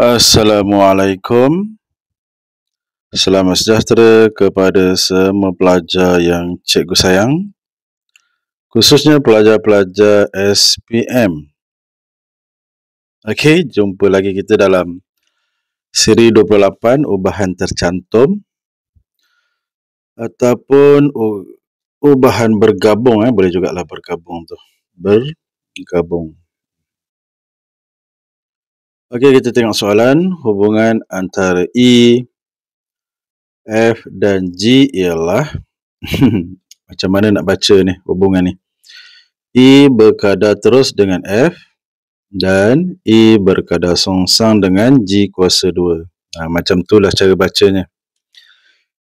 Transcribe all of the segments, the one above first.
Assalamualaikum Selamat sejahtera kepada semua pelajar yang cikgu sayang Khususnya pelajar-pelajar SPM Okey, jumpa lagi kita dalam Siri 28 Ubahan Tercantum Ataupun Ubahan Bergabung eh, Boleh juga lah bergabung tu Bergabung Okey, kita tengok soalan. Hubungan antara E, F dan G ialah macam mana nak baca ni hubungan ni. E berkadar terus dengan F dan E berkadar songsang dengan G kuasa 2. Ha, macam tu lah cara bacanya.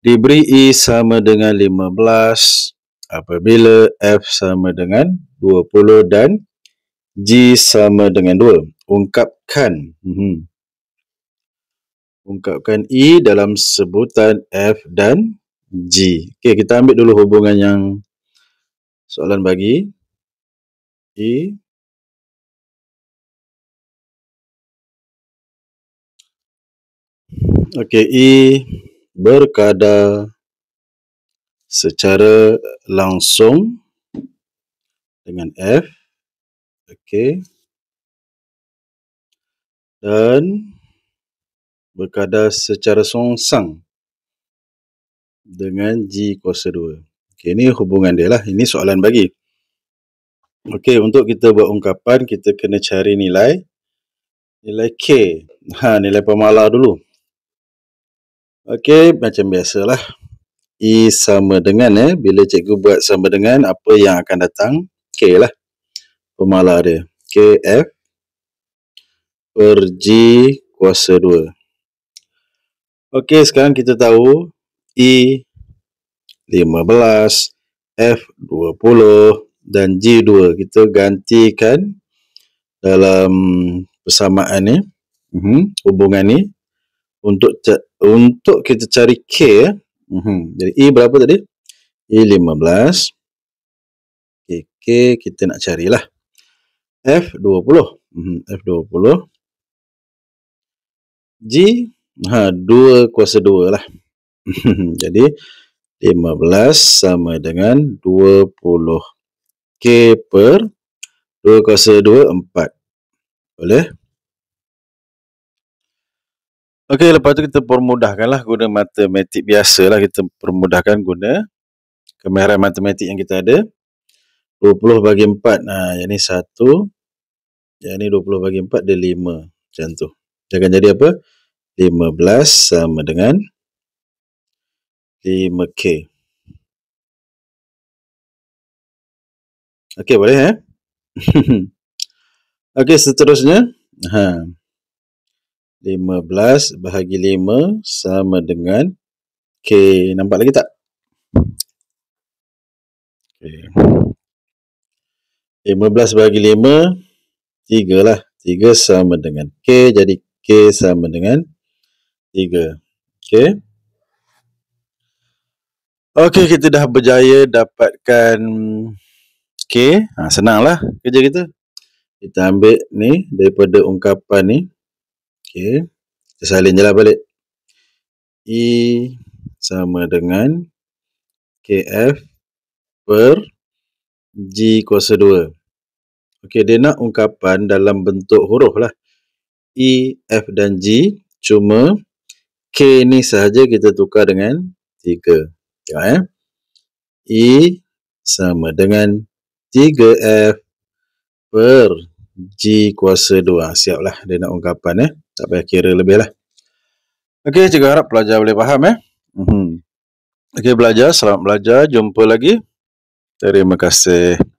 Diberi E sama dengan 15 apabila F sama dengan 20 dan G sama dengan ungkapkan hmm. ungkapkan i e dalam sebutan F dan G okay, kita ambil dulu hubungan yang soalan bagi i. E. Okey, i e berkada secara langsung dengan F. Okey dan berkadar secara songsang dengan G kuasa 2. Okey, ini hubungan dia lah. Ini soalan bagi. Okey, untuk kita buat ungkapan, kita kena cari nilai. Nilai K. Ha, nilai pemalar dulu. Okey, macam biasalah. E sama dengan, eh. bila cikgu buat sama dengan, apa yang akan datang? K lah. Pemalar dia. K, F, per G kuasa 2. Okey, sekarang kita tahu E 15, F 20 dan G 2. Kita gantikan dalam persamaan ni, uh mhm, -huh, hubungan ni untuk untuk kita cari K. Uh mhm. -huh. Jadi E berapa tadi? E 15. Okay, kita nak carilah. F 20. Uh -huh, F 20. G ha, 2 kuasa 2 lah Jadi 15 sama dengan 20 K per 2 kuasa 2 4 Boleh Okey, lepas tu kita permudahkanlah guna matematik biasa lah kita permudahkan guna kemahiran matematik yang kita ada. 20 bagi 4, nah, yang ni 1. Yang ni 20 bagi 4, dia 5. Macam tu dia akan jadi apa 15 sama dengan 5k ok boleh eh ok seterusnya ha. 15 bahagi 5 sama dengan k nampak lagi tak ok 15 bahagi 5 3 lah 3 sama dengan K jadi K sama dengan 3. Okey. Okey, kita dah berjaya dapatkan K. Ha, senanglah kerja kita. Kita ambil ni daripada ungkapan ni. Okey. Kita salin je lah balik. E sama dengan KF per G kuasa 2. Okey, dia nak ungkapan dalam bentuk huruf lah. E, F dan G cuma K ni sahaja kita tukar dengan 3 tengok eh E sama dengan 3F per G kuasa 2 siaplah dia nak ungkapan eh tak payah kira lebih lah ok cikgu harap pelajar boleh faham eh mhm. ok pelajar selamat belajar jumpa lagi terima kasih